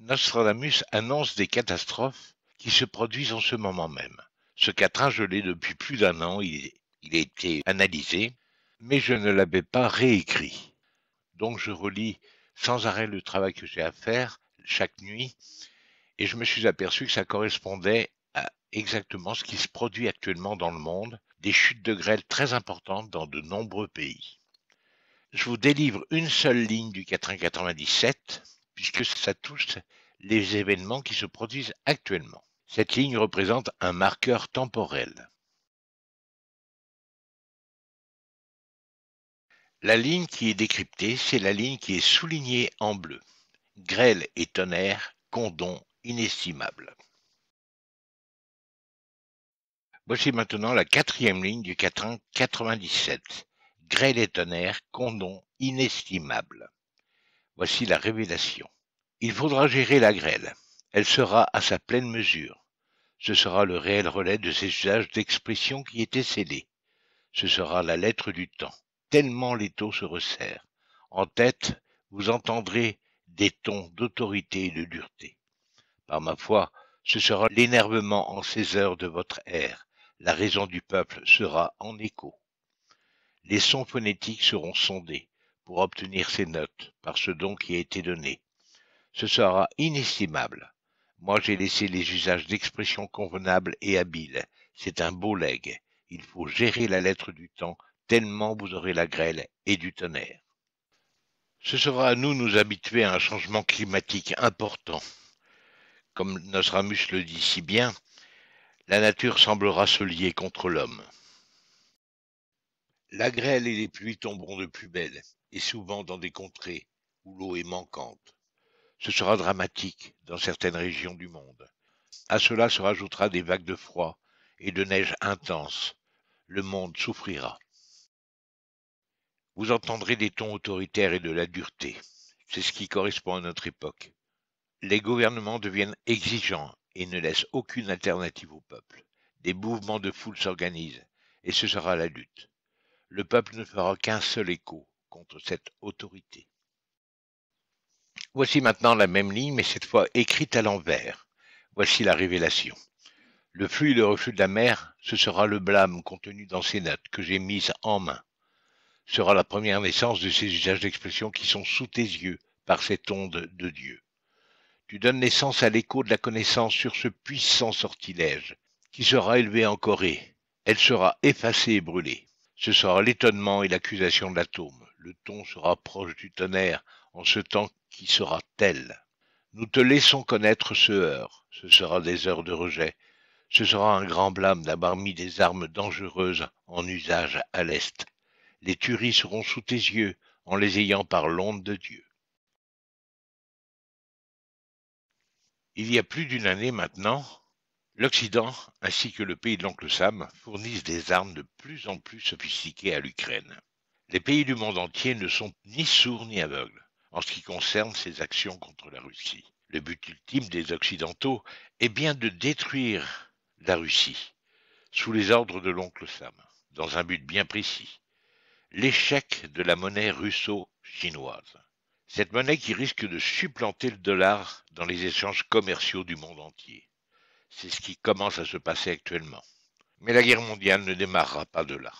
Nostradamus annonce des catastrophes qui se produisent en ce moment même. Ce quatrain, je depuis plus d'un an, il, a été analysé, mais je ne l'avais pas réécrit. Donc je relis sans arrêt le travail que j'ai à faire chaque nuit, et je me suis aperçu que ça correspondait à exactement ce qui se produit actuellement dans le monde, des chutes de grêle très importantes dans de nombreux pays. Je vous délivre une seule ligne du 97 puisque ça touche les événements qui se produisent actuellement. Cette ligne représente un marqueur temporel. La ligne qui est décryptée, c'est la ligne qui est soulignée en bleu. Grêle et tonnerre, condon inestimable. Voici maintenant la quatrième ligne du quatrain 97. Grêle et tonnerre, condon inestimable. Voici la révélation. Il faudra gérer la grêle. Elle sera à sa pleine mesure. Ce sera le réel relais de ces usages d'expression qui étaient scellés. Ce sera la lettre du temps. Tellement les taux se resserrent. En tête, vous entendrez des tons d'autorité et de dureté. Par ma foi, ce sera l'énervement en ces heures de votre ère. La raison du peuple sera en écho. Les sons phonétiques seront sondés pour obtenir ces notes par ce don qui a été donné ce sera inestimable. Moi, j'ai laissé les usages d'expression convenables et habiles. C'est un beau legs. Il faut gérer la lettre du temps, tellement vous aurez la grêle et du tonnerre. Ce sera à nous nous habituer à un changement climatique important. Comme Nostramus le dit si bien, la nature semblera se lier contre l'homme. La grêle et les pluies tomberont de plus belle, et souvent dans des contrées où l'eau est manquante. Ce sera dramatique dans certaines régions du monde. À cela se rajoutera des vagues de froid et de neige intense. Le monde souffrira. Vous entendrez des tons autoritaires et de la dureté. C'est ce qui correspond à notre époque. Les gouvernements deviennent exigeants et ne laissent aucune alternative au peuple. Des mouvements de foule s'organisent, et ce sera la lutte. Le peuple ne fera qu'un seul écho contre cette autorité. Voici maintenant la même ligne, mais cette fois écrite à l'envers. Voici la révélation. Le flux et le reflux de la mer, ce sera le blâme contenu dans ces notes que j'ai mises en main. Sera la première naissance de ces usages d'expression qui sont sous tes yeux par cette onde de Dieu. Tu donnes naissance à l'écho de la connaissance sur ce puissant sortilège qui sera élevé en Corée. Elle sera effacée et brûlée. Ce sera l'étonnement et l'accusation de l'atome le ton se rapproche du tonnerre en ce temps qui sera tel. Nous te laissons connaître ce heure. ce sera des heures de rejet, ce sera un grand blâme d'avoir mis des armes dangereuses en usage à l'Est. Les tueries seront sous tes yeux en les ayant par l'onde de Dieu. Il y a plus d'une année maintenant, l'Occident ainsi que le pays de l'oncle Sam fournissent des armes de plus en plus sophistiquées à l'Ukraine. Les pays du monde entier ne sont ni sourds ni aveugles en ce qui concerne ces actions contre la Russie. Le but ultime des Occidentaux est bien de détruire la Russie sous les ordres de l'oncle Sam, dans un but bien précis, l'échec de la monnaie russo-chinoise. Cette monnaie qui risque de supplanter le dollar dans les échanges commerciaux du monde entier. C'est ce qui commence à se passer actuellement. Mais la guerre mondiale ne démarrera pas de là.